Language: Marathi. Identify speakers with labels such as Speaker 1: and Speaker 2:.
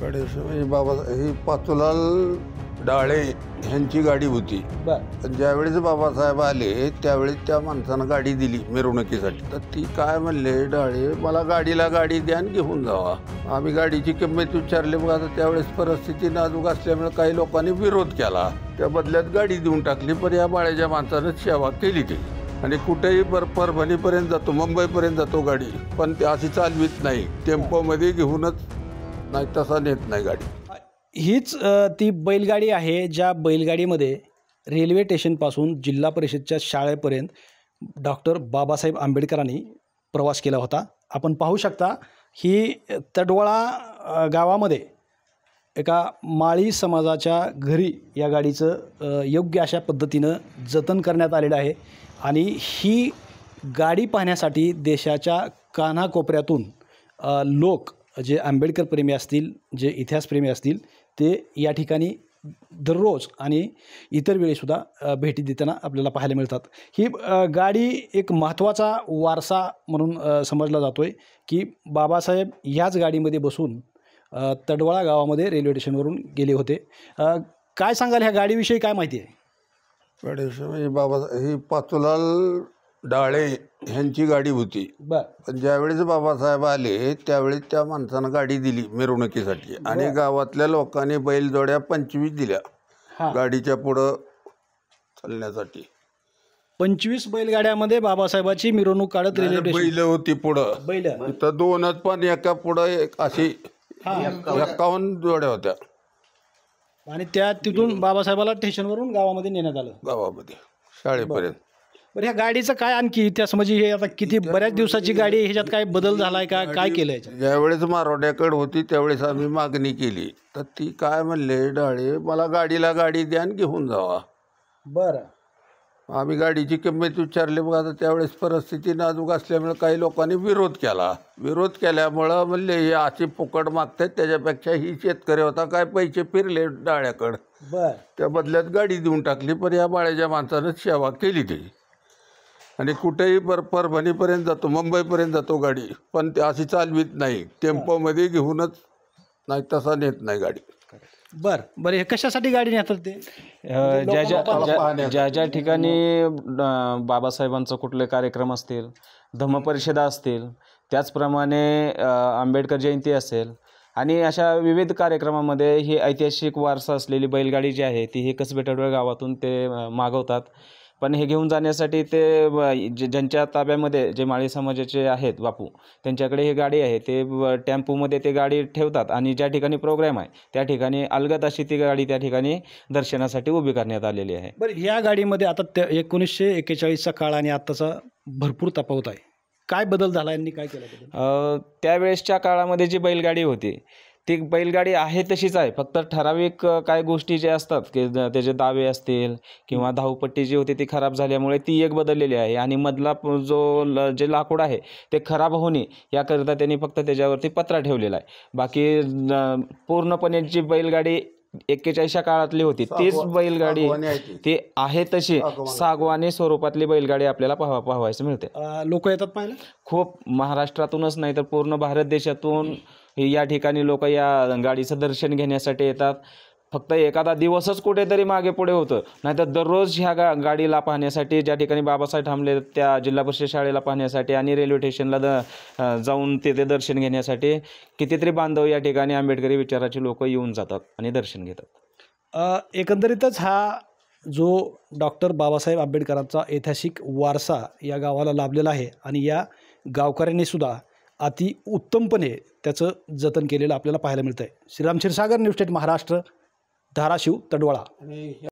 Speaker 1: बाबा ही पातुलाल डाळे ह्यांची गाडी होती ज्यावेळेस बाबासाहेब आले त्यावेळेस त्या माणसानं गाडी दिली मिरवणुकीसाठी तर ती काय म्हणले डाळे मला गाडीला गाडी द्या आणि घेऊन जावा आम्ही गाडीची किंमत विचारली मग आता त्यावेळेस परिस्थिती नाजूक असल्यामुळे काही लोकांनी विरोध केला त्या बदल्यात गाडी देऊन टाकली पण या बाळ्याच्या माणसानं सेवा केली ती आणि कुठेही पर परभणीपर्यंत जातो मुंबईपर्यंत जातो गाडी पण अशी चालवीत नाही टेम्पोमध्ये घेऊनच नाही तसा नेत नाही गाडी
Speaker 2: हीच ती बैलगाडी आहे ज्या बैलगाडीमध्ये रेल्वे स्टेशनपासून जिल्हा परिषदच्या शाळेपर्यंत डॉक्टर बाबासाहेब आंबेडकरांनी प्रवास केला होता आपण पाहू शकता ही तडवळा गावामध्ये एका माळी समाजाच्या घरी या गाडीचं योग्य अशा पद्धतीनं जतन करण्यात आलेलं आहे आणि ही गाडी पाहण्यासाठी देशाच्या कानाकोपऱ्यातून लोक जे आंबेडकर प्रेमी असतील जे इतिहासप्रेमी असतील ते या ठिकाणी दररोज आणि इतर वेळीसुद्धा भेटी देताना आपल्याला पाहायला मिळतात ही गाडी एक महत्त्वाचा वारसा म्हणून समजला जातो आहे की बाबासाहेब ह्याच गाडीमध्ये बसून तडवाळा गावामध्ये रेल्वे स्टेशनवरून गेले होते काय सांगाल ह्या गाडीविषयी काय माहिती आहे
Speaker 1: म्हणजे बाबा ही पातुलाल डाळे ह्यांची गाडी होती पण ज्यावेळेस बाबासाहेब आले त्यावेळेस त्या माणसानं गाडी दिली मिरवणुकीसाठी आणि गावातल्या लोकांनी बैलजोड्या पंचवीस दिल्या गाडीच्या पुढं चालण्यासाठी पंचवीस बैलगाड्यामध्ये बाबासाहेबाची मिरवणूक काढत राहिली बैल होती पुढं बैल तर दोनच पण एका पुढं एक अशी एकावन्न जोड्या होत्या आणि त्या
Speaker 2: तिथून बाबासाहेबाला स्टेशनवरून गावामध्ये नेण्यात आलं
Speaker 1: गावामध्ये शाळेपर्यंत
Speaker 2: पण ह्या गाडीचं काय आणखी इतिहास म्हणजे हे आता किती बऱ्याच म्हणजे
Speaker 1: दिवसाची गाडी आहे, ह्याच्यात काय बदल झालाय का काय केलं ज्यावेळेस मारोड्याकड होती त्यावेळेस आम्ही मागणी केली तर ती काय म्हणले डाळे मला गाडीला गाडी द्या आणि घेऊन जावा बरं आम्ही गाडीची किंमत विचारली मग आता त्यावेळेस परिस्थिती नाजूक असल्यामुळे काही लोकांनी विरोध केला विरोध केल्यामुळं म्हणले हे अशी फुकट मागतात त्याच्यापेक्षा ही शेतकरी होता काय पैसे फिरले डाळ्याकडं बर त्या बदल्यात गाडी देऊन टाकली पण या बाळ्याच्या माणसानं सेवा केली ती आणि कुठेही पर परभणीपर्यंत जातो मुंबईपर्यंत जातो गाडी पण ते अशी चालवीत नाही टेम्पोमध्ये घेऊनच नाही तसा नेत नाही गाडी
Speaker 2: बर बर हे कशासाठी गाडी नेतात ते ज्या म्हणजे ज्या ज्या-
Speaker 3: ज्या ठिकाणी बाबासाहेबांचं कुठले कार्यक्रम असतील धम्मपरिषदा असतील त्याचप्रमाणे आंबेडकर जयंती असेल आणि अशा विविध कार्यक्रमामध्ये ही ऐतिहासिक वारसा असलेली बैलगाडी जी आहे ती हे कसबेटडवळ गावातून ते मागवतात पण हे घेऊन जाण्यासाठी ते ज्यांच्या ताब्यामध्ये जे माळी समाजाचे आहेत बापू त्यांच्याकडे ही गाडी आहे ते टेम्पोमध्ये ते गाडी ठेवतात आणि ज्या ठिकाणी प्रोग्राम आहे त्या ठिकाणी अलगत अशी ती गाडी त्या ठिकाणी दर्शनासाठी उभी करण्यात आलेली आहे
Speaker 2: बरं या गाडीमध्ये आता त्या एकोणीसशे एक्केचाळीसचा काळ आणि आत्ताचा भरपूर तपावत आहे काय बदल झाला यांनी काय
Speaker 3: केलं त्यावेळेसच्या काळामध्ये जी बैलगाडी होती ती बैलगाडी आहे तशीच आहे फक्त ठराविक काय गोष्टी जे असतात की त्याचे दावे असतील किंवा धावपट्टी जी होती ती खराब झाल्यामुळे ती एक बदललेली आहे आणि मधला जो जे लाकूड आहे ते खराब होणे याकरिता त्यांनी फक्त त्याच्यावरती पत्रा ठेवलेला आहे बाकी पूर्णपणे जी बैलगाडी एक्केचाळीसच्या काळातली होती तीच बैलगाडी ती आहे तशी सागवानी स्वरूपातली बैलगाडी आपल्याला पाहा पाहायची मिळते लोक येतात पाहिजे खूप महाराष्ट्रातूनच नाही तर पूर्ण भारत देशातून या ठिकाणी लोक या गाडीचं दर्शन घेण्यासाठी येतात फक्त एखादा दिवसच कुठेतरी मागे पुढे होतं नाहीतर दररोज ह्या गा गाडीला पाहण्यासाठी ज्या ठिकाणी बाबासाहेब थांबले त्या जिल्हा परिषद शाळेला पाहण्यासाठी आणि रेल्वे स्टेशनला द जाऊन तिथे दर्शन घेण्यासाठी कितीतरी बांधव या ठिकाणी आंबेडकरी विचाराचे लोक येऊन जातात आणि दर्शन
Speaker 2: घेतात एकंदरीतच हा जो डॉक्टर बाबासाहेब आंबेडकरांचा ऐतिहासिक वारसा या गावाला लाभलेला आहे आणि या गावकऱ्यांनीसुद्धा अति उत्तमपणे त्याचं जतन केलेलं आपल्याला पाहायला मिळतंय आहे श्रीराम क्षीरसागर न्यूज स्टेट महाराष्ट्र धाराशिव
Speaker 1: तडवाळा